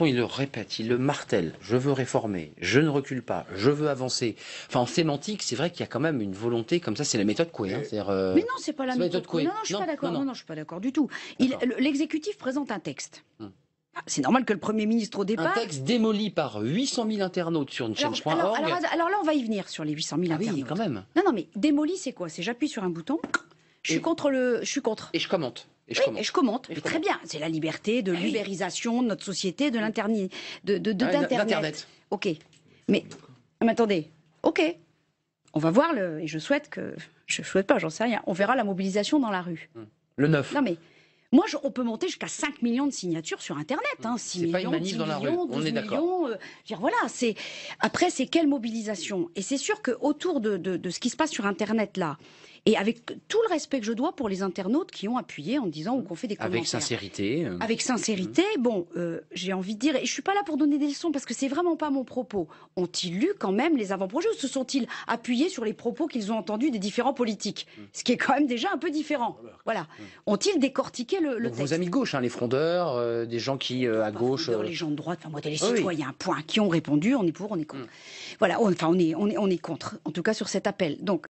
Il le répète, il le martèle. Je veux réformer, je ne recule pas, je veux avancer. Enfin, en sémantique, c'est vrai qu'il y a quand même une volonté comme ça. C'est la méthode Coué. Hein, mais euh, non, c'est pas la méthode Coué. Non, non, je suis pas d'accord. suis pas d'accord du tout. L'exécutif présente un texte. Hum. Ah, c'est normal que le Premier ministre au départ. Un texte démoli par 800 000 internautes sur une chaîne alors, alors, là, on va y venir sur les 800 000 ah internautes. quand même. Non, non, mais démoli, c'est quoi C'est j'appuie sur un bouton, je suis contre le. Je suis contre. Et je commente. Et je, et je commente. très bien. C'est la liberté de eh l'ubérisation de notre société, de ah, l'internet. De, Ok. Mais, ah, mais, attendez. Ok. On va voir le. Et je souhaite que. Je souhaite pas, j'en sais rien. On verra la mobilisation dans la rue. Hmm. Le 9. Non mais moi, on peut monter jusqu'à 5 millions de signatures sur Internet. Hein, 6 millions, 12 on est millions. Euh, dire, voilà, c'est... Après, c'est quelle mobilisation Et c'est sûr qu'autour de, de, ce qui se passe sur Internet, là, et avec tout le respect que je dois pour les internautes qui ont appuyé en disant ou qu'on fait des commentaires. Euh. Avec sincérité. Avec mhm. sincérité, bon, euh, j'ai envie de dire, et je suis pas là pour donner des leçons parce que ce n'est vraiment pas mon propos. Ont-ils lu quand même les avant-projets ou se sont-ils appuyés sur les propos qu'ils ont entendus des différents politiques mhm. Ce qui est quand même déjà un peu différent. Ah bah, voilà. Ont-ils décortiqué vos amis de gauche, hein, les frondeurs, euh, des gens qui, euh, à gauche... Euh, les gens de droite, enfin moi, les citoyens, point, qui ont répondu, on est pour, on est contre. Mm. Voilà, enfin on est, on, est, on est contre, en tout cas sur cet appel. Donc